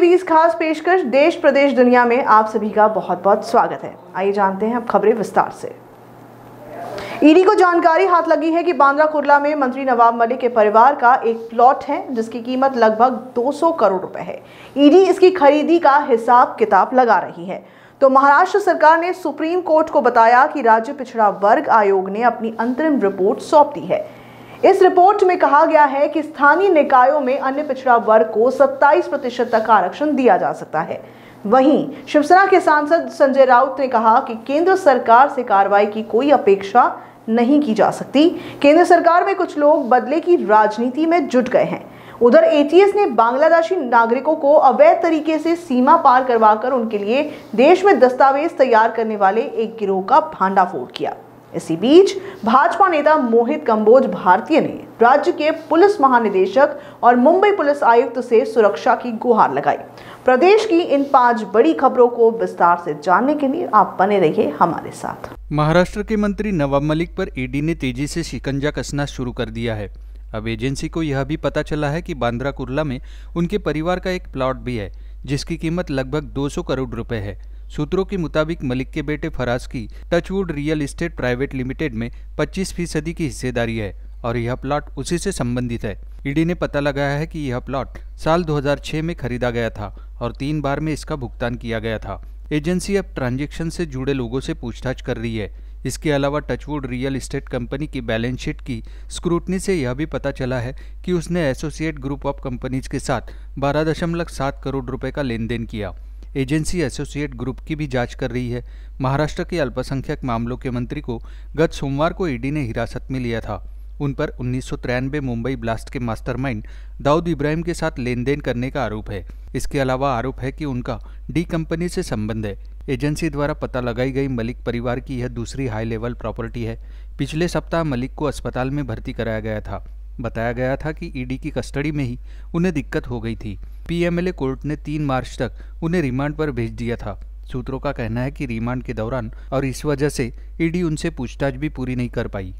बीस खास पेशकश देश प्रदेश दुनिया में आप सभी का बहुत बहुत स्वागत है आइए जानते हैं अब खबरें विस्तार से ईडी को जानकारी हाथ लगी है कि बांद्रा कुर्ला में मंत्री नवाब मलिक के परिवार का एक प्लॉट है जिसकी कीमत लगभग 200 करोड़ रुपए है ईडी इसकी खरीदी का हिसाब किताब लगा रही है तो महाराष्ट्र सरकार ने सुप्रीम कोर्ट को बताया कि राज्य पिछड़ा वर्ग आयोग ने अपनी अंतरिम रिपोर्ट सौंप दी है इस रिपोर्ट में कहा गया है कि स्थानीय निकायों में अन्य पिछड़ा वर्ग को 27 प्रतिशत तक आरक्षण दिया जा सकता है वहीं शिवसेना के सांसद संजय राउत ने कहा कि केंद्र सरकार से कार्रवाई की कोई अपेक्षा नहीं की जा सकती केंद्र सरकार में कुछ लोग बदले की राजनीति में जुट गए हैं उधर एटीएस ने बांग्लादेशी नागरिकों को अवैध तरीके से सीमा पार करवाकर उनके लिए देश में दस्तावेज तैयार करने वाले एक गिरोह का भांडाफोड़ किया इसी बीच भाजपा नेता मोहित कंबोज भारतीय ने राज्य के पुलिस महानिदेशक और मुंबई पुलिस आयुक्त से सुरक्षा की गुहार लगाई प्रदेश की इन पांच बड़ी खबरों को विस्तार से जानने के लिए आप बने रहिए हमारे साथ महाराष्ट्र के मंत्री नवाब मलिक पर ईडी e ने तेजी से शिकंजा कसना शुरू कर दिया है अब एजेंसी को यह भी पता चला है कि बांद्रा कुर्ला में उनके परिवार का एक प्लॉट भी है जिसकी कीमत लगभग 200 करोड़ रुपए है सूत्रों के मुताबिक मलिक के बेटे फराज की Touchwood real estate private limited में पच्चीस फीसदी की हिस्सेदारी है और यह प्लॉट उसी से संबंधित है ईडी ने पता लगाया है कि यह प्लॉट साल 2006 में खरीदा गया था और तीन बार में इसका भुगतान किया गया था एजेंसी अब ट्रांजेक्शन से जुड़े लोगों से पूछताछ कर रही है इसके अलावा टचवुड रियल इस्टेट कंपनी की बैलेंस शीट की स्क्रूटनी से यह भी पता चला है कि उसने एसोसिएट ग्रुप ऑफ कंपनीज के साथ बारह करोड़ रुपए का लेन देन किया एजेंसी एसोसिएट ग्रुप की भी जांच कर रही है महाराष्ट्र के अल्पसंख्यक मामलों के मंत्री को गत सोमवार को ईडी ने हिरासत में लिया था उन पर उन्नीस मुंबई ब्लास्ट के मास्टरमाइंड दाऊद इब्राहिम के साथ लेन देन करने का आरोप है इसके अलावा आरोप है कि उनका डी कंपनी से संबंध है एजेंसी द्वारा पता लगाई गई मलिक परिवार की यह दूसरी हाई लेवल प्रॉपर्टी है पिछले सप्ताह मलिक को अस्पताल में भर्ती कराया गया था बताया गया था कि ईडी e की कस्टडी में ही उन्हें दिक्कत हो गई थी पीएमएलए कोर्ट ने तीन मार्च तक उन्हें रिमांड पर भेज दिया था सूत्रों का कहना है कि रिमांड के दौरान और इस वजह से ईडी e उनसे पूछताछ भी पूरी नहीं कर पाई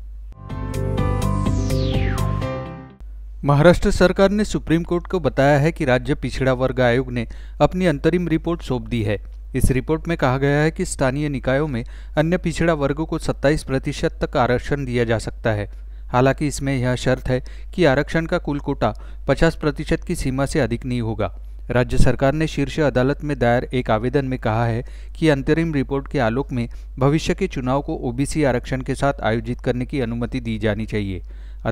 महाराष्ट्र सरकार ने सुप्रीम कोर्ट को बताया है कि राज्य पिछड़ा वर्ग आयोग ने अपनी अंतरिम रिपोर्ट सौंप दी है इस रिपोर्ट में कहा गया है कि स्थानीय निकायों में अन्य पिछड़ा वर्गों को 27 प्रतिशत तक आरक्षण दिया जा सकता है हालांकि इसमें यह शर्त है कि आरक्षण का कुल कोटा 50 प्रतिशत की सीमा से अधिक नहीं होगा राज्य सरकार ने शीर्ष अदालत में दायर एक आवेदन में कहा है कि अंतरिम रिपोर्ट के आलोक में भविष्य के चुनाव को ओबीसी आरक्षण के साथ आयोजित करने की अनुमति दी जानी चाहिए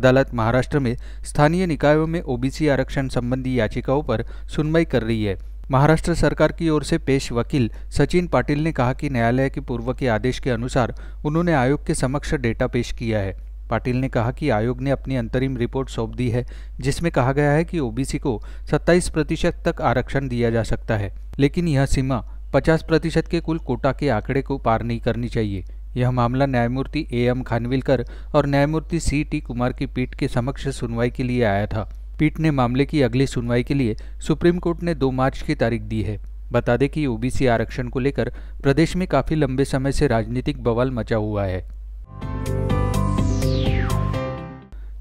अदालत महाराष्ट्र में स्थानीय निकायों में ओबीसी आरक्षण संबंधी याचिकाओं पर सुनवाई कर रही है महाराष्ट्र सरकार की ओर से पेश वकील सचिन पाटिल ने कहा कि न्यायालय के पूर्व के आदेश के अनुसार उन्होंने आयोग के समक्ष डेटा पेश किया है पाटिल ने कहा कि आयोग ने अपनी अंतरिम रिपोर्ट सौंप दी है जिसमें कहा गया है कि ओबीसी को 27 प्रतिशत तक आरक्षण दिया जा सकता है लेकिन यह सीमा 50 प्रतिशत के कुल कोटा के आंकड़े को पार नहीं करनी चाहिए यह मामला न्यायमूर्ति ए एम खानविलकर और न्यायमूर्ति सी टी कुमार की पीठ के समक्ष सुनवाई के लिए आया था पीठ ने मामले की अगली सुनवाई के लिए सुप्रीम कोर्ट ने 2 मार्च की तारीख दी है बता दें कि ओबीसी आरक्षण को लेकर प्रदेश में काफी लंबे समय से राजनीतिक बवाल मचा हुआ है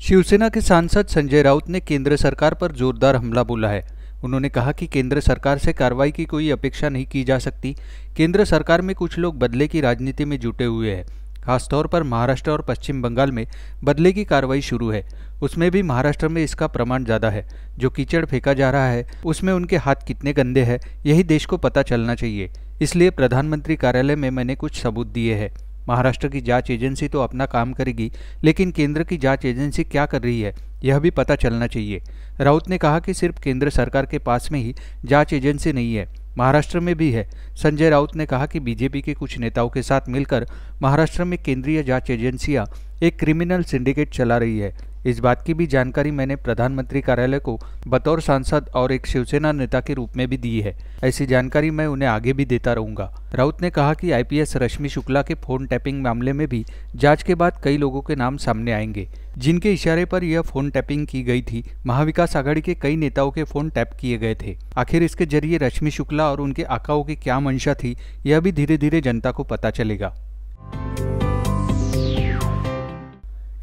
शिवसेना के सांसद संजय राउत ने केंद्र सरकार पर जोरदार हमला बोला है उन्होंने कहा कि केंद्र सरकार से कार्रवाई की कोई अपेक्षा नहीं की जा सकती केंद्र सरकार में कुछ लोग बदले की राजनीति में जुटे हुए हैं खासतौर पर महाराष्ट्र और पश्चिम बंगाल में बदले की कार्रवाई शुरू है उसमें भी महाराष्ट्र में इसका प्रमाण ज़्यादा है जो कीचड़ फेंका जा रहा है उसमें उनके हाथ कितने गंदे हैं यही देश को पता चलना चाहिए इसलिए प्रधानमंत्री कार्यालय में मैंने कुछ सबूत दिए हैं महाराष्ट्र की जांच एजेंसी तो अपना काम करेगी लेकिन केंद्र की जांच एजेंसी क्या कर रही है यह भी पता चलना चाहिए राउत ने कहा कि सिर्फ केंद्र सरकार के पास में ही जांच एजेंसी नहीं है महाराष्ट्र में भी है संजय राउत ने कहा कि बीजेपी के कुछ नेताओं के साथ मिलकर महाराष्ट्र में केंद्रीय जांच एजेंसियां एक क्रिमिनल सिंडिकेट चला रही है इस बात की भी जानकारी मैंने प्रधानमंत्री कार्यालय को बतौर सांसद और एक शिवसेना नेता के रूप में भी दी है ऐसी जानकारी मैं उन्हें आगे भी देता रहूंगा राउत ने कहा कि आईपीएस रश्मि शुक्ला के फोन टैपिंग मामले में भी जांच के बाद कई लोगों के नाम सामने आएंगे जिनके इशारे पर यह फोन टैपिंग की गई थी महाविकास आघाड़ी के कई नेताओं के फोन टैप किए गए थे आखिर इसके जरिए रश्मि शुक्ला और उनके आकाओं की क्या मंशा थी यह भी धीरे धीरे जनता को पता चलेगा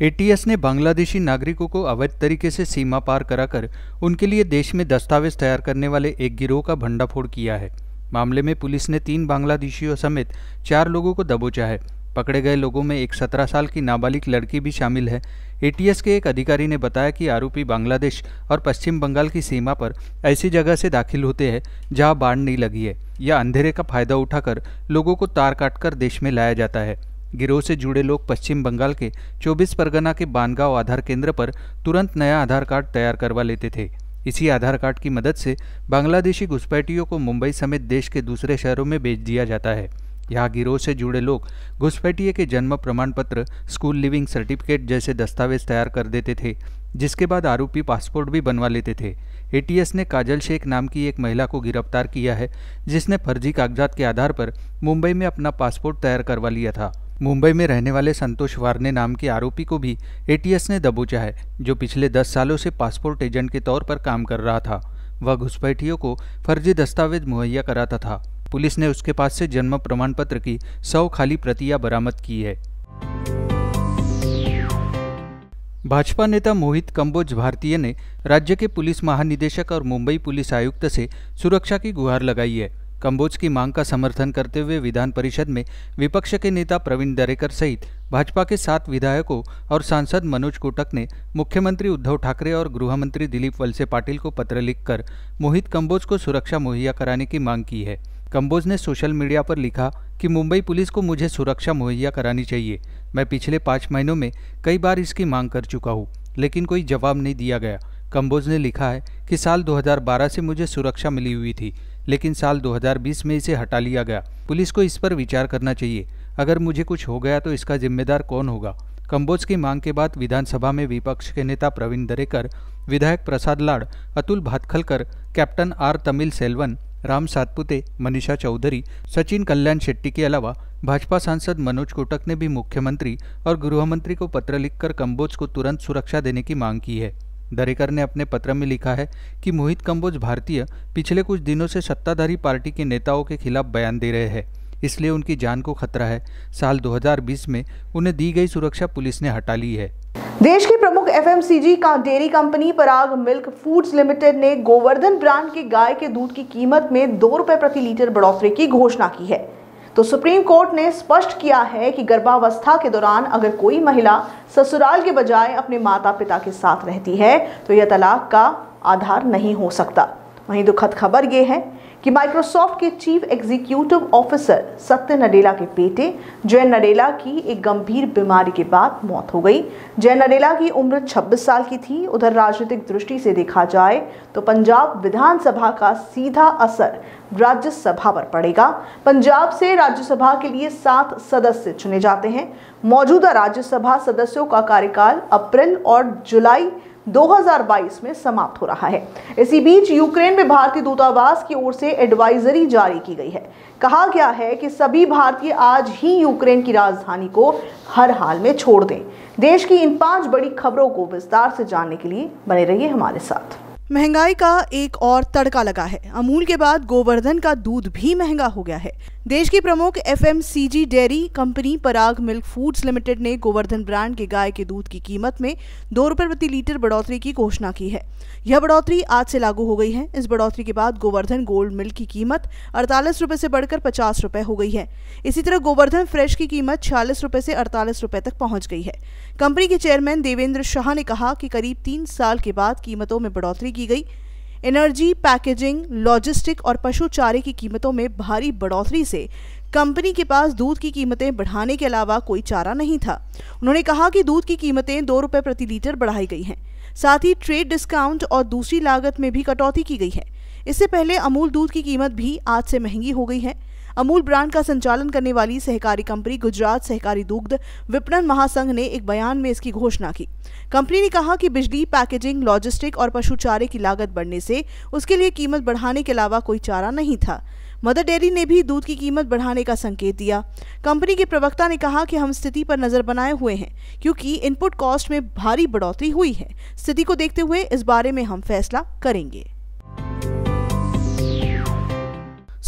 एटीएस ने बांग्लादेशी नागरिकों को अवैध तरीके से सीमा पार कराकर उनके लिए देश में दस्तावेज तैयार करने वाले एक गिरोह का भंडाफोड़ किया है मामले में पुलिस ने तीन बांग्लादेशियों समेत चार लोगों को दबोचा है पकड़े गए लोगों में एक सत्रह साल की नाबालिग लड़की भी शामिल है एटीएस के एक अधिकारी ने बताया कि आरोपी बांग्लादेश और पश्चिम बंगाल की सीमा पर ऐसी जगह से दाखिल होते हैं जहां बाढ़ नहीं लगी है या अंधेरे का फायदा उठाकर लोगों को तार काटकर देश में लाया जाता है गिरोह से जुड़े लोग पश्चिम बंगाल के 24 परगना के बानगांव आधार केंद्र पर तुरंत नया आधार कार्ड तैयार करवा लेते थे इसी आधार कार्ड की मदद से बांग्लादेशी घुसपैठियों को मुंबई समेत देश के दूसरे शहरों में बेच दिया जाता है यहाँ गिरोह से जुड़े लोग घुसपैठिए के जन्म प्रमाण पत्र स्कूल लिविंग सर्टिफिकेट जैसे दस्तावेज तैयार कर देते थे जिसके बाद आरोपी पासपोर्ट भी बनवा लेते थे एटीएस ने काजल शेख नाम की एक महिला को गिरफ्तार किया है जिसने फर्जी कागजात के आधार पर मुंबई में अपना पासपोर्ट तैयार करवा लिया था मुंबई में रहने वाले संतोष वारने नाम के आरोपी को भी एटीएस ने दबोचा है जो पिछले दस सालों से पासपोर्ट एजेंट के तौर पर काम कर रहा था वह घुसपैठियों को फर्जी दस्तावेज मुहैया कराता था पुलिस ने उसके पास से जन्म प्रमाण पत्र की सौ खाली प्रतियां बरामद की है भाजपा नेता मोहित कंबोज भारतीय ने राज्य के पुलिस महानिदेशक और मुंबई पुलिस आयुक्त से सुरक्षा की गुहार लगाई है कंबोज की मांग का समर्थन करते हुए विधान परिषद में विपक्ष के नेता प्रवीण दरेकर सहित भाजपा के सात विधायकों और सांसद मनोज कोटक ने मुख्यमंत्री उद्धव ठाकरे और गृह मंत्री दिलीप वलसे पाटिल को पत्र लिखकर मोहित कम्बोज को सुरक्षा मुहैया कराने की मांग की है कंबोज ने सोशल मीडिया पर लिखा कि मुंबई पुलिस को मुझे सुरक्षा मुहैया करानी चाहिए मैं पिछले पाँच महीनों में कई बार इसकी मांग कर चुका हूँ लेकिन कोई जवाब नहीं दिया गया कंबोज ने लिखा है कि साल 2012 से मुझे सुरक्षा मिली हुई थी लेकिन साल 2020 में इसे हटा लिया गया पुलिस को इस पर विचार करना चाहिए अगर मुझे कुछ हो गया तो इसका जिम्मेदार कौन होगा कंबोज की मांग के बाद विधानसभा में विपक्ष के नेता प्रवीण दरेकर विधायक प्रसाद लाड अतुल भातखलकर कैप्टन आर तमिल सेल्वन राम सातपुते मनीषा चौधरी सचिन कल्याण शेट्टी के अलावा भाजपा सांसद मनोज कोटक ने भी मुख्यमंत्री और गृहमंत्री को पत्र लिखकर कंबोज को तुरंत सुरक्षा देने की मांग की है दरेकर ने अपने पत्र में लिखा है कि मोहित कंबोज भारतीय पिछले कुछ दिनों से सत्ताधारी पार्टी के नेताओं के खिलाफ बयान दे रहे हैं इसलिए उनकी जान को खतरा है साल 2020 में उन्हें दी गई सुरक्षा पुलिस ने हटा ली है देश की प्रमुख एफएमसीजी का dairy company Parag milk foods limited ने गोवर्धन ब्रांड के गाय के दूध की कीमत में दो रुपए प्रति लीटर बढ़ोतरी की घोषणा की है तो सुप्रीम कोर्ट ने स्पष्ट किया है कि गर्भावस्था के दौरान अगर कोई महिला ससुराल के बजाय अपने माता पिता के साथ रहती है तो यह तलाक का आधार नहीं हो सकता वहीं दुखद खबर ये है कि माइक्रोसॉफ्ट के चीफ एग्जीक्यूटिव ऑफिसर सत्य नडेला के बेटे जय नडेला की एक गंभीर बीमारी के बाद मौत हो गई जय नडेला की उम्र 26 साल की थी उधर राजनीतिक दृष्टि से देखा जाए तो पंजाब विधानसभा का सीधा असर राज्यसभा पर पड़ेगा पंजाब से राज्यसभा के लिए सात सदस्य चुने जाते हैं मौजूदा राज्यसभा सदस्यों का कार्यकाल अप्रैल और जुलाई 2022 में समाप्त हो रहा है इसी बीच यूक्रेन में भारतीय दूतावास की ओर से एडवाइजरी जारी की गई है कहा गया है कि सभी भारतीय आज ही यूक्रेन की राजधानी को हर हाल में छोड़ दें देश की इन पांच बड़ी खबरों को विस्तार से जानने के लिए बने रहिए हमारे साथ महंगाई का एक और तड़का लगा है अमूल के बाद गोवर्धन का दूध भी महंगा हो गया है देश की प्रमुख FMCG dairy company Parag milk foods limited ने गोवर्धन ब्रांड के गाय के दूध की कीमत में दो रुपये प्रति लीटर बढ़ोतरी की घोषणा की है यह बढ़ोतरी आज से लागू हो गई है इस बढ़ोतरी के बाद गोवर्धन गोल्ड मिल्क की कीमत अड़तालीस रुपये से बढ़कर पचास रुपये हो गई है इसी तरह गोवर्धन फ्रेश की कीमत छियालीस रुपये से अड़तालीस रुपये तक पहुँच गई है कंपनी के चेयरमैन देवेंद्र शाह ने कहा कि करीब तीन साल के बाद कीमतों में बढ़ोतरी की गई एनर्जी पैकेजिंग लॉजिस्टिक और पशु चारे की कीमतों में भारी बढ़ोतरी से कंपनी के पास दूध की कीमतें बढ़ाने के अलावा कोई चारा नहीं था उन्होंने कहा कि दूध की कीमतें दो रुपये प्रति लीटर बढ़ाई गई हैं साथ ही ट्रेड डिस्काउंट और दूसरी लागत में भी कटौती की गई है इससे पहले अमूल दूध की कीमत भी आज से महंगी हो गई है अमूल ब्रांड का संचालन करने वाली सहकारी कंपनी गुजरात सहकारी दुग्ध विपणन महासंघ ने एक बयान में इसकी घोषणा की कंपनी ने कहा कि बिजली पैकेजिंग लॉजिस्टिक और पशु चारे की लागत बढ़ने से उसके लिए कीमत बढ़ाने के अलावा कोई चारा नहीं था मदर डेयरी ने भी दूध की कीमत बढ़ाने का संकेत दिया कंपनी के प्रवक्ता ने कहा कि हम स्थिति पर नजर बनाए हुए हैं क्योंकि इनपुट कॉस्ट में भारी बढ़ोतरी हुई है स्थिति को देखते हुए इस बारे में हम फैसला करेंगे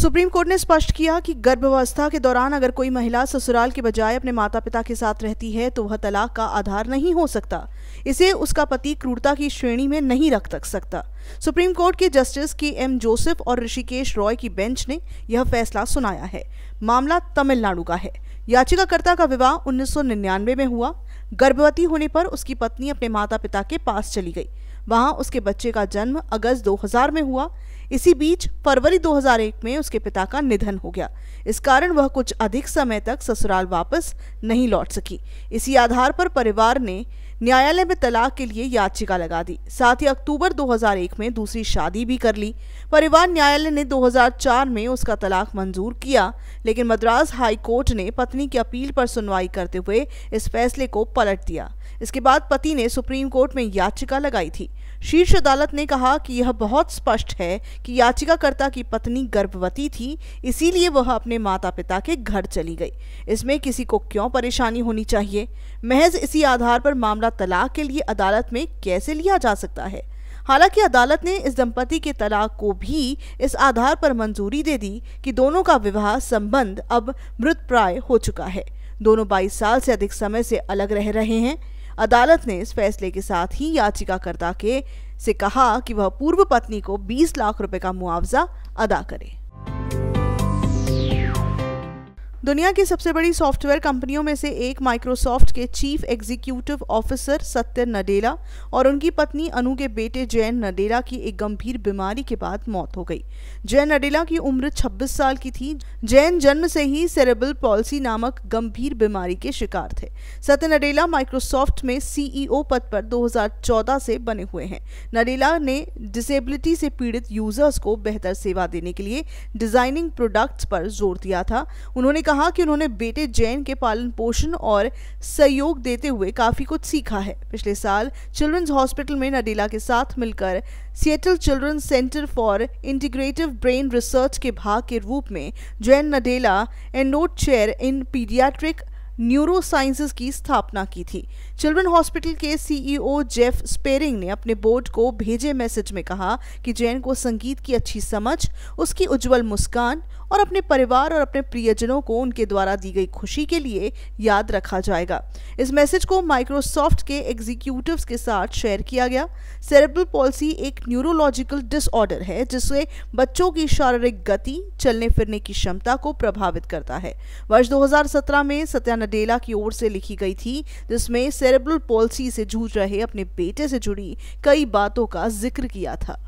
सुप्रीम कोर्ट ने स्पष्ट किया कि गर्भावस्था के दौरान अगर कोई महिला ससुराल के बजाय अपने माता पिता के साथ रहती है तो वह तलाक का आधार नहीं हो सकता इसे उसका पति क्रूरता की श्रेणी में नहीं रख तक सकता सुप्रीम कोर्ट के जस्टिस के एम जोसेफ और ऋषिकेश रॉय की बेंच ने यह फैसला सुनाया है मामला तमिलनाडु का है याचिकाकर्ता का विवाह उन्नीस में हुआ गर्भवती होने पर उसकी पत्नी अपने माता पिता के पास चली गई वहां उसके बच्चे का जन्म अगस्त 2000 में हुआ इसी बीच फरवरी 2001 में उसके पिता का निधन हो गया इस कारण वह कुछ अधिक समय तक ससुराल वापस नहीं लौट सकी इसी आधार पर परिवार ने न्यायालय में तलाक के लिए याचिका लगा दी साथ ही अक्टूबर 2001 में दूसरी शादी भी कर ली परिवार न्यायालय ने 2004 में उसका तलाक मंजूर किया लेकिन मद्रास हाई कोर्ट ने पत्नी की अपील पर सुनवाई करते हुए इस फैसले को पलट दिया इसके बाद पति ने सुप्रीम कोर्ट में याचिका लगाई थी शीर्ष अदालत ने कहा कि यह बहुत स्पष्ट है कि याचिकाकर्ता की पत्नी गर्भवती थी इसीलिए वह अपने माता पिता के घर चली गई इसमें किसी को क्यों परेशानी होनी चाहिए महज इसी आधार पर मामला तलाक के लिए अदालत में कैसे लिया जा सकता है हालांकि अदालत ने इस दंपति के तलाक को भी इस आधार पर मंजूरी दे दी कि दोनों का विवाह संबंध अब मृतप्राय हो चुका है दोनों 22 साल से अधिक समय से अलग रह रहे हैं अदालत ने इस फैसले के साथ ही याचिकाकर्ता के से कहा कि वह पूर्व पत्नी को 20 लाख रुपए का मुआवजा अदा करे दुनिया की सबसे बड़ी सॉफ्टवेयर कंपनियों में से एक माइक्रोसॉफ्ट के चीफ एग्जीक्यूटिव ऑफिसर सत्य नडेला और उनकी पत्नी अनु के बेटे जैन नडेला की एक गंभीर बीमारी के बाद मौत हो गई जैन नडेला की उम्र 26 साल की थी जैन जन्म से ही सेरेबल पॉलिसी नामक गंभीर बीमारी के शिकार थे सत्य नडेला माइक्रोसॉफ्ट में सीईओ e पद पर दो से बने हुए हैं नडेला ने डिसेबिलिटी से पीड़ित यूजर्स को बेहतर सेवा देने के लिए डिजाइनिंग प्रोडक्ट्स पर जोर दिया था उन्होंने कहा कहा कि उन्होंने बेटे जैन के पालन पोषण और सहयोग देते हुए काफ़ी कुछ सीखा है पिछले साल चिल्ड्रंस हॉस्पिटल में नडीला के साथ मिलकर Seattle children's center for integrative brain research के भाग के रूप में Zain Nadella endowed chair in pediatric neurosciences की स्थापना की थी चिल्ड्रन हॉस्पिटल के सीईओ जेफ स्पेरिंग ने अपने बोर्ड को भेजे मैसेज में कहा कि जैन को संगीत की अच्छी समझ उसकी उज्जवल मुस्कान और अपने परिवार और अपने प्रियजनों को उनके द्वारा दी गई खुशी के लिए याद रखा जाएगा इस मैसेज को माइक्रोसॉफ्ट के एग्जीक्यूटिव के साथ शेयर किया गया सेरेब्रल पॉलिसी एक न्यूरोलॉजिकल डिसऑर्डर है जिससे बच्चों की शारीरिक गति चलने फिरने की क्षमता को प्रभावित करता है वर्ष 2017 में सत्या नडेला की ओर से लिखी गई थी जिसमें सेरेब्रल पॉलिसी से जूझ रहे अपने बेटे से जुड़ी कई बातों का जिक्र किया था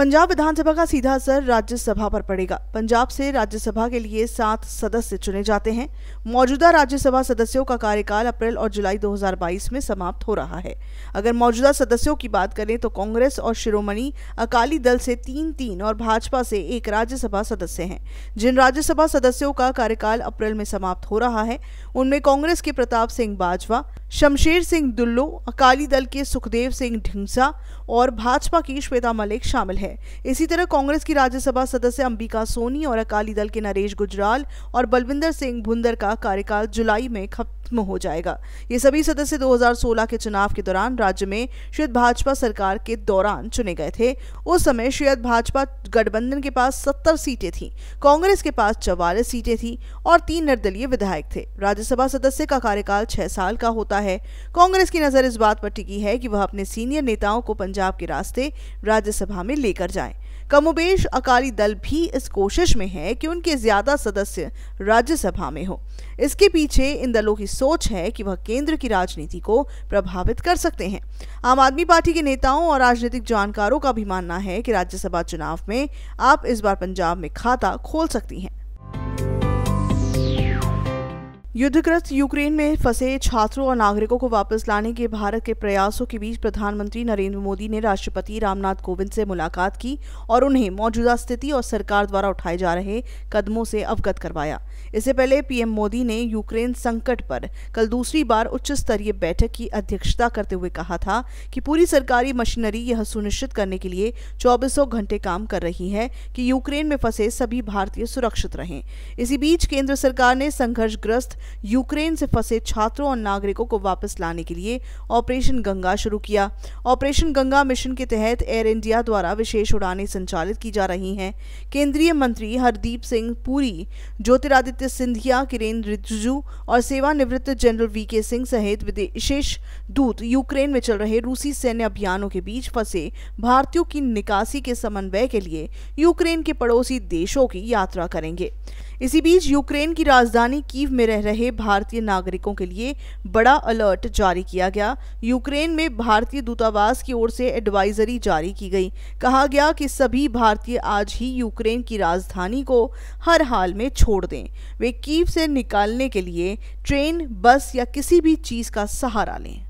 पंजाब विधानसभा का सीधा असर राज्यसभा पर पड़ेगा पंजाब से राज्यसभा के लिए सात सदस्य चुने जाते हैं मौजूदा राज्यसभा सदस्यों का कार्यकाल अप्रैल और जुलाई 2022 में समाप्त हो रहा है अगर मौजूदा सदस्यों की बात करें तो कांग्रेस और शिरोमणि अकाली दल से तीन तीन और भाजपा से एक राज्यसभा सदस्य हैं जिन राज्यसभा सदस्यों का कार्यकाल अप्रैल में समाप्त हो रहा है उनमें कांग्रेस के प्रताप सिंह बाजवा शमशेर सिंह दुल्लो अकाली दल के सुखदेव सिंह ढिंगसा और भाजपा की श्वेता मलिक शामिल है है इसी तरह कांग्रेस की राज्यसभा सदस्य अंबिका सोनी और अकाली दल के नरेश गुजराल और बलविंदर सिंह भुंदर का कार्यकाल जुलाई में खप खत्म हो जाएगा ये सभी सदस्य 2016 के चुनाव के दौरान राज्य में श्वेत भाजपा सरकार के दौरान चुने गए थे उस समय श्वेत भाजपा गठबंधन के पास सत्तर सीटें थीं कांग्रेस के पास चौवालीस सीटें थीं और तीन निर्दलीय विधायक थे राज्यसभा सदस्य का कार्यकाल छह साल का होता है कांग्रेस की नजर इस बात पर टिकी है की वह अपने सीनियर नेताओं को पंजाब के रास्ते राज्यसभा में लेकर जाए कमोबेश अकाली दल भी इस कोशिश में है कि उनके ज्यादा सदस्य राज्यसभा में हो इसके पीछे इन दलों की सोच है कि वह केंद्र की राजनीति को प्रभावित कर सकते हैं आम आदमी पार्टी के नेताओं और राजनीतिक जानकारों का भी मानना है कि राज्यसभा चुनाव में आप इस बार पंजाब में खाता खोल सकती हैं युद्धग्रस्त यूक्रेन में फंसे छात्रों और नागरिकों को वापस लाने के भारत के प्रयासों के बीच प्रधानमंत्री नरेंद्र मोदी ने राष्ट्रपति रामनाथ कोविंद से मुलाकात की और उन्हें मौजूदा स्थिति और सरकार द्वारा उठाए जा रहे कदमों से अवगत करवाया इससे पहले पीएम मोदी ने यूक्रेन संकट पर कल दूसरी बार उच्च स्तरीय बैठक की अध्यक्षता करते हुए कहा था कि पूरी सरकारी मशीनरी यह सुनिश्चित करने के लिए चौबीसों घंटे काम कर रही है कि यूक्रेन में फंसे सभी भारतीय सुरक्षित रहें इसी बीच केंद्र सरकार ने संघर्षग्रस्त यूक्रेन से फंसे छात्रों और नागरिकों को वापस लाने के लिए ऑपरेशन गंगा शुरू किया ऑपरेशन गंगा मिशन के तहत एयर इंडिया द्वारा विशेष उड़ानें संचालित की जा रही हैं केंद्रीय मंत्री हरदीप सिंह पुरी ज्योतिरादित्य आदित्य सिंधिया किरेन रिजिजू और सेवानिवृत्त जनरल वी के सिंह सहित विशेष दूत यूक्रेन में चल रहे रूसी सैन्य अभियानों के बीच फंसे भारतीयों की निकासी के समन्वय के लिए यूक्रेन के पड़ोसी देशों की यात्रा करेंगे इसी बीच यूक्रेन की राजधानी कीव में रह रहे भारतीय नागरिकों के लिए बड़ा अलर्ट जारी किया गया यूक्रेन में भारतीय दूतावास की ओर से एडवाइजरी जारी की गई कहा गया कि सभी भारतीय आज ही यूक्रेन की राजधानी को हर हाल में छोड़ दें वे कीव से निकालने के लिए ट्रेन बस या किसी भी चीज़ का सहारा लें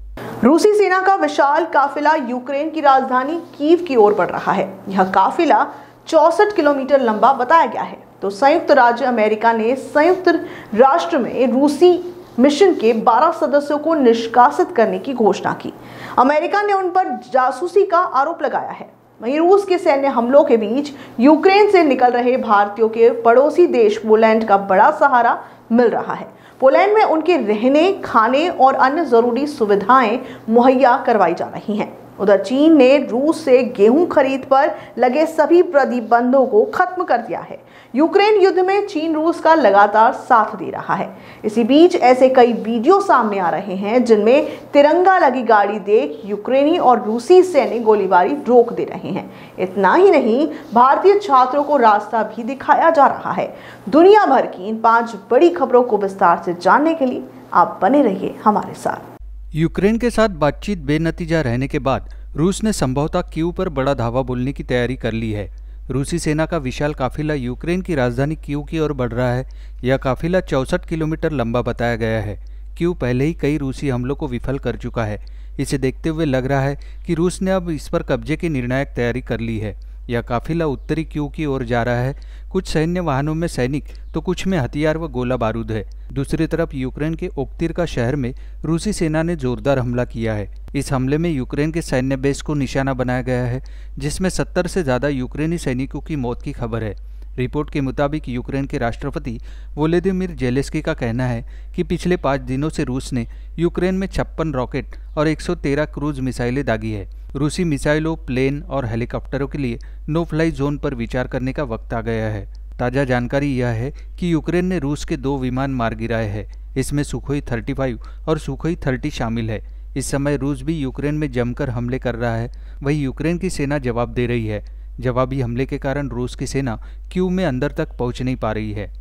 रूसी सेना का विशाल काफिला यूक्रेन की राजधानी कीव की ओर बढ़ रहा है यह काफिला चौसठ किलोमीटर लंबा बताया गया है तो संयुक्त राज्य अमेरिका ने संयुक्त राष्ट्र में रूसी मिशन के 12 सदस्यों को निष्कासित करने की घोषणा की अमेरिका ने उन पर जासूसी का आरोप लगाया है वहीं रूस के सैन्य हमलों के बीच यूक्रेन से निकल रहे भारतीयों के पड़ोसी देश पोलैंड का बड़ा सहारा मिल रहा है पोलैंड में उनके रहने खाने और अन्य ज़रूरी सुविधाएं मुहैया करवाई जा रही हैं उधर चीन ने रूस से गेहूं खरीद पर लगे सभी प्रतिबंधों को खत्म कर दिया है यूक्रेन युद्ध में चीन रूस का लगातार साथ दे रहा है इसी बीच ऐसे कई वीडियो सामने आ रहे हैं जिनमें तिरंगा लगी गाड़ी देख यूक्रेनी और रूसी सैनिक गोलीबारी रोक दे रहे हैं इतना ही नहीं भारतीय छात्रों को रास्ता भी दिखाया जा रहा है दुनिया भर की इन पांच बड़ी खबरों को विस्तार से जानने के लिए आप बने रहिए हमारे साथ यूक्रेन के साथ बातचीत बेनतीजा रहने के बाद रूस ने संभवतः क्यू पर बड़ा धावा बोलने की तैयारी कर ली है रूसी सेना का विशाल काफिला यूक्रेन की राजधानी क्यू की ओर बढ़ रहा है यह काफिला चौसठ किलोमीटर लंबा बताया गया है क्यू पहले ही कई रूसी हमलों को विफल कर चुका है इसे देखते हुए लग रहा है कि रूस ने अब इस पर कब्जे की निर्णायक तैयारी कर ली है यह काफिला उत्तरी क्यू की ओर जा रहा है कुछ सैन्य वाहनों में सैनिक तो कुछ में हथियार व गोला बारूद है दूसरी तरफ यूक्रेन के का शहर में रूसी सेना ने जोरदार हमला किया है इस हमले में यूक्रेन के सैन्य बेस को निशाना बनाया गया है जिसमें सत्तर से ज़्यादा यूक्रेनी सैनिकों की मौत की खबर है रिपोर्ट के मुताबिक यूक्रेन के राष्ट्रपति वोलेदिमिर जेलेस्की का कहना है कि पिछले पाँच दिनों से रूस ने यूक्रेन में छप्पन रॉकेट और 113 क्रूज मिसाइलें दागी है रूसी मिसाइलों प्लेन और हेलीकॉप्टरों के लिए नो फ्लाई जोन पर विचार करने का वक्त आ गया है ताज़ा जानकारी यह है कि यूक्रेन ने रूस के दो विमान मार गिराए हैं इसमें सुखोई थर्टी फाइव और सुखोई थर्टी शामिल है इस समय रूस भी यूक्रेन में जमकर हमले कर रहा है वही यूक्रेन की सेना जवाब दे रही है जवाबी हमले के कारण रूस की सेना क्यू में अंदर तक पहुंच नहीं पा रही है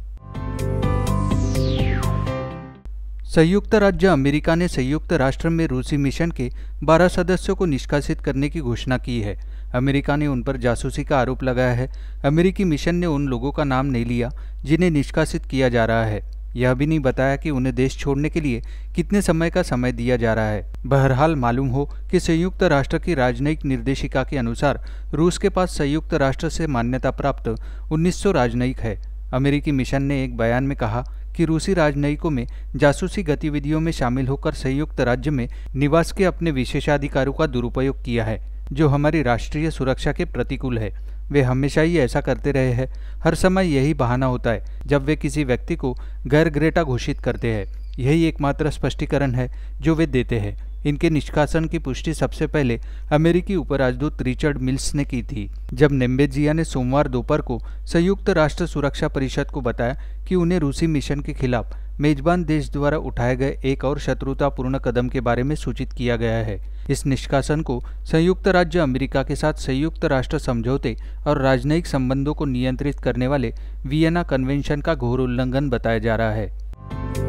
संयुक्त राज्य अमेरिका ने संयुक्त राष्ट्र में रूसी मिशन के 12 सदस्यों को निष्कासित करने की घोषणा की है अमेरिका ने उन पर जासूसी का आरोप लगाया है अमेरिकी मिशन ने उन लोगों का नाम नहीं लिया जिन्हें निष्कासित किया जा रहा है यह भी नहीं बताया कि उन्हें देश छोड़ने के लिए कितने समय का समय दिया जा रहा है बहरहाल मालूम हो कि संयुक्त राष्ट्र की राजनयिक निर्देशिका के अनुसार रूस के पास संयुक्त राष्ट्र से मान्यता प्राप्त उन्नीस राजनयिक है अमेरिकी मिशन ने एक बयान में कहा कि रूसी राजनयिकों में जासूसी गतिविधियों में शामिल होकर संयुक्त राज्य में निवास के अपने विशेषाधिकारों का दुरुपयोग किया है जो हमारी राष्ट्रीय सुरक्षा के प्रतिकूल है वे हमेशा ही ऐसा करते रहे हैं हर समय यही बहाना होता है जब वे किसी व्यक्ति को गैर ग्रेटा घोषित करते हैं यही एकमात्र स्पष्टीकरण है जो वे देते हैं इनके निष्कासन की पुष्टि सबसे पहले अमेरिकी उपराजदूत रिचर्ड मिल्स ने की थी जब नेम्बेजिया ने सोमवार दोपहर को संयुक्त राष्ट्र सुरक्षा परिषद को बताया कि उन्हें रूसी मिशन के खिलाफ मेजबान देश द्वारा उठाए गए एक और शत्रुतापूर्ण कदम के बारे में सूचित किया गया है इस निष्कासन को संयुक्त राज्य अमेरिका के साथ संयुक्त राष्ट्र समझौते और राजनयिक संबंधों को नियंत्रित करने वाले वियना कन्वेंशन का घोर उल्लंघन बताया जा रहा है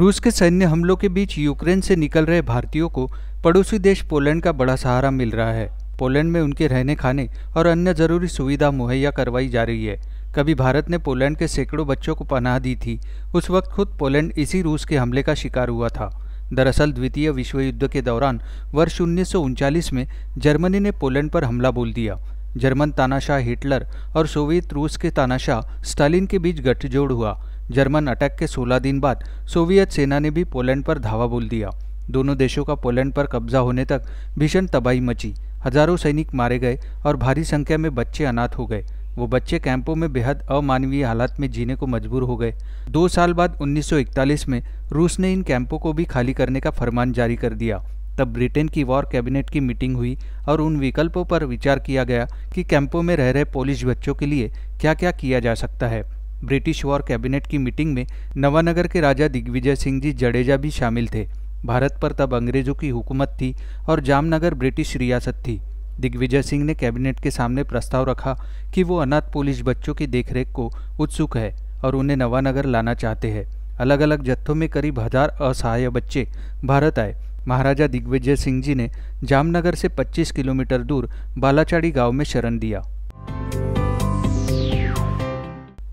रूस के सैन्य हमलों के बीच यूक्रेन से निकल रहे भारतीयों को पड़ोसी देश पोलैंड का बड़ा सहारा मिल रहा है पोलैंड में उनके रहने खाने और अन्य जरूरी सुविधा मुहैया करवाई जा रही है कभी भारत ने पोलैंड के सैकड़ों बच्चों को पनाह दी थी उस वक्त खुद पोलैंड इसी रूस के हमले का शिकार हुआ था दरअसल द्वितीय विश्व युद्ध के दौरान वर्ष उन्नीस में जर्मनी ने पोलैंड पर हमला बोल दिया जर्मन तानाशाह हिटलर और सोवियत रूस के तानाशाह स्टालिन के बीच गठजोड़ हुआ जर्मन अटैक के 16 दिन बाद सोवियत सेना ने भी पोलैंड पर धावा बोल दिया दोनों देशों का पोलैंड पर कब्जा होने तक भीषण तबाही मची हजारों सैनिक मारे गए और भारी संख्या में बच्चे अनाथ हो गए वो बच्चे कैंपों में बेहद अमानवीय हालात में जीने को मजबूर हो गए दो साल बाद 1941 में रूस ने इन कैंपों को भी खाली करने का फरमान जारी कर दिया तब ब्रिटेन की वॉर कैबिनेट की मीटिंग हुई और उन विकल्पों पर विचार किया गया कि कैंपों में रह रहे पोलिश बच्चों के लिए क्या क्या किया जा सकता है ब्रिटिश वॉर कैबिनेट की मीटिंग में नवानगर के राजा दिग्विजय सिंह जी जडेजा भी शामिल थे भारत पर तब अंग्रेजों की हुकूमत थी और जामनगर ब्रिटिश रियासत थी दिग्विजय सिंह ने कैबिनेट के सामने प्रस्ताव रखा कि वो अनाथ पुलिस बच्चों की देखरेख को उत्सुक है और उन्हें नवानगर लाना चाहते हैं अलग अलग जत्थों में करीब हजार असहाय बच्चे भारत आए महाराजा दिग्विजय सिंह जी ने जामनगर से 25 किलोमीटर दूर बालाचाड़ी गांव में शरण दिया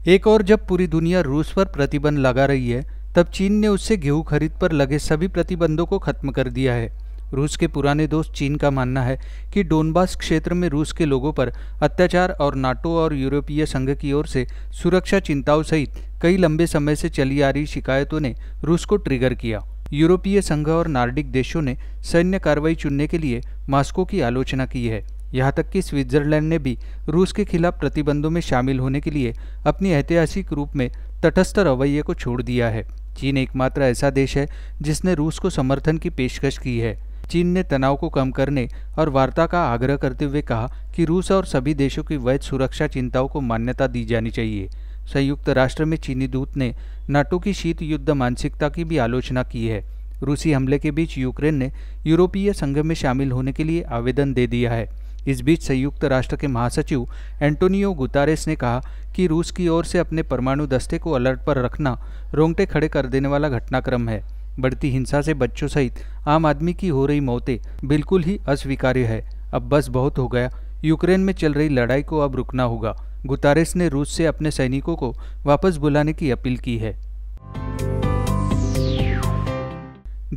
एक और जब पूरी दुनिया रूस पर प्रतिबंध लगा रही है तब चीन ने उससे गेहूं खरीद पर लगे सभी प्रतिबंधों को खत्म कर दिया है रूस के पुराने दोस्त चीन का मानना है कि डोनबास क्षेत्र में रूस के लोगों पर अत्याचार और नाटो और यूरोपीय संघ की ओर से सुरक्षा चिंताओं सहित कई लंबे समय से चली आ रही शिकायतों ने रूस को ट्रिगर किया यूरोपीय संघ और नार्डिक देशों ने सैन्य कार्रवाई चुनने के लिए मास्को की आलोचना की है यहाँ तक कि स्विट्जरलैंड ने भी रूस के खिलाफ प्रतिबंधों में शामिल होने के लिए अपनी ऐतिहासिक रूप में तटस्थ रवैये को छोड़ दिया है चीन एकमात्र ऐसा देश है जिसने रूस को समर्थन की पेशकश की है चीन ने तनाव को कम करने और वार्ता का आग्रह करते हुए कहा कि रूस और सभी देशों की वैध सुरक्षा चिंताओं को मान्यता दी जानी चाहिए संयुक्त राष्ट्र में चीनी दूत ने नाटो की शीत युद्ध मानसिकता की भी आलोचना की है रूसी हमले के बीच यूक्रेन ने यूरोपीय संघ में शामिल होने के लिए आवेदन दे दिया है इस बीच संयुक्त राष्ट्र के महासचिव एंटोनियो गुतारेस ने कहा कि रूस की ओर से अपने परमाणु दस्ते को अलर्ट पर रखना रोंगटे खड़े कर देने वाला घटनाक्रम है बढ़ती हिंसा से बच्चों सहित आम आदमी की हो रही मौतें बिल्कुल ही अस्वीकार्य है अब बस बहुत हो गया यूक्रेन में चल रही लड़ाई को अब रुकना होगा गुतारेस ने रूस से अपने सैनिकों को वापस बुलाने की अपील की है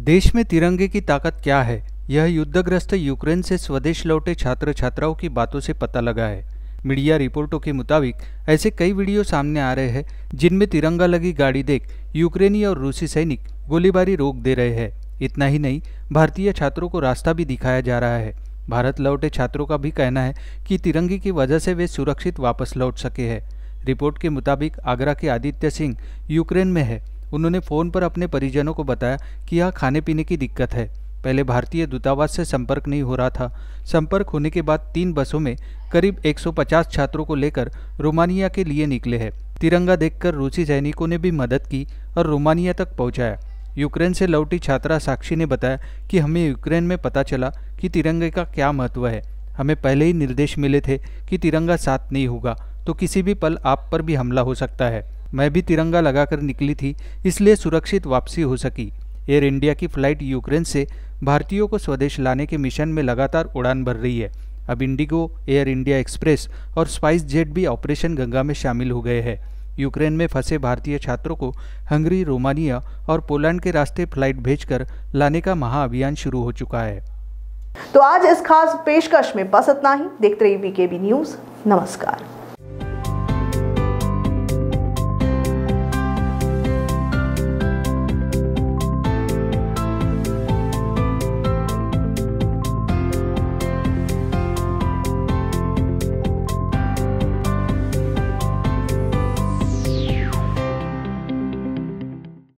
देश में तिरंगे की ताकत क्या है यह युद्धग्रस्त यूक्रेन से स्वदेश लौटे छात्र छात्राओं की बातों से पता लगा है मीडिया रिपोर्टों के मुताबिक ऐसे कई वीडियो सामने आ रहे हैं जिनमें तिरंगा लगी गाड़ी देख यूक्रेनी और रूसी सैनिक गोलीबारी रोक दे रहे हैं इतना ही नहीं भारतीय छात्रों को रास्ता भी दिखाया जा रहा है भारत लौटे छात्रों का भी कहना है कि तिरंगे की वजह से वे सुरक्षित वापस लौट सके हैं रिपोर्ट के मुताबिक आगरा के आदित्य सिंह यूक्रेन में है उन्होंने फ़ोन पर अपने परिजनों को बताया कि यह खाने पीने की दिक्कत है पहले भारतीय दूतावास से संपर्क नहीं हो रहा था संपर्क होने के बाद तीन बसों में करीब 150 छात्रों को लेकर रोमानिया के लिए निकले हैं तिरंगा देखकर रूसी सैनिकों ने भी मदद की और रोमानिया तक पहुंचाया यूक्रेन से लौटी छात्रा साक्षी ने बताया कि हमें यूक्रेन में पता चला कि तिरंगे का क्या महत्व है हमें पहले ही निर्देश मिले थे कि तिरंगा साथ नहीं होगा तो किसी भी पल आप पर भी हमला हो सकता है मैं भी तिरंगा लगाकर निकली थी इसलिए सुरक्षित वापसी हो सकी एयर इंडिया की फ्लाइट यूक्रेन से भारतीयों को स्वदेश लाने के मिशन में लगातार उड़ान भर रही है अब इंडिगो एयर इंडिया एक्सप्रेस और स्पाइस जेट भी ऑपरेशन गंगा में शामिल हो गए हैं यूक्रेन में फंसे भारतीय छात्रों को हंगरी रोमानिया और पोलैंड के रास्ते फ्लाइट भेजकर लाने का महाअभियान शुरू हो चुका है तो आज इस खास पेशकश में बस इतना ही देखते रहिए बीकेबी न्यूज़ नमस्कार